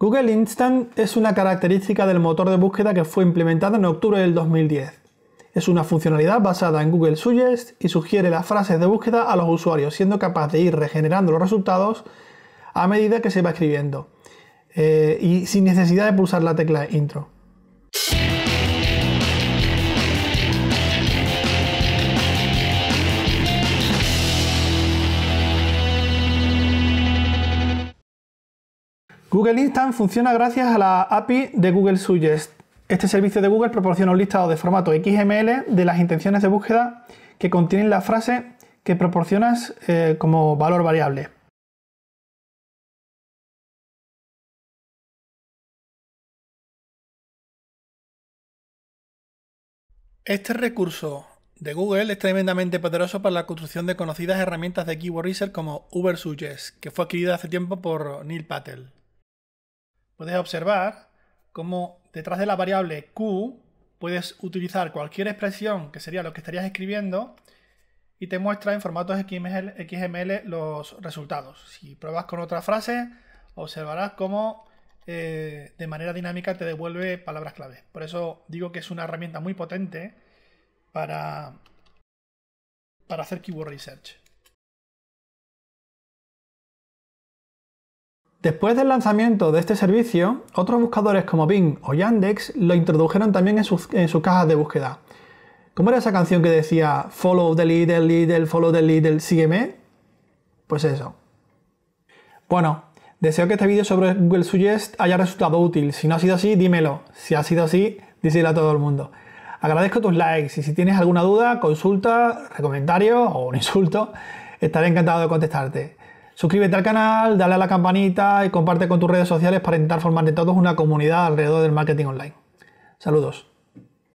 Google Instant es una característica del motor de búsqueda que fue implementada en octubre del 2010. Es una funcionalidad basada en Google Suggest y sugiere las frases de búsqueda a los usuarios, siendo capaz de ir regenerando los resultados a medida que se va escribiendo eh, y sin necesidad de pulsar la tecla intro. Google Instant funciona gracias a la API de Google Suggest. Este servicio de Google proporciona un listado de formato XML de las intenciones de búsqueda que contienen la frase que proporcionas eh, como valor variable. Este recurso de Google es tremendamente poderoso para la construcción de conocidas herramientas de Keyword Research como Uber Suggest, que fue adquirida hace tiempo por Neil Patel puedes observar cómo detrás de la variable Q puedes utilizar cualquier expresión que sería lo que estarías escribiendo y te muestra en formatos XML, los resultados. Si pruebas con otra frase, observarás cómo eh, de manera dinámica te devuelve palabras clave. Por eso digo que es una herramienta muy potente para, para hacer keyword research. Después del lanzamiento de este servicio, otros buscadores como Bing o Yandex lo introdujeron también en sus, cajas de búsqueda. ¿Cómo era esa canción que decía Follow the leader, leader, follow the leader, sígueme? Pues eso. Bueno, deseo que este vídeo sobre Google Suggest haya resultado útil. Si no ha sido así, dímelo. Si ha sido así, díselo a todo el mundo. Agradezco tus likes y si tienes alguna duda, consulta, comentario o un insulto, estaré encantado de contestarte. Suscríbete al canal, dale a la campanita y comparte con tus redes sociales para intentar formar de todos una comunidad alrededor del marketing online. Saludos.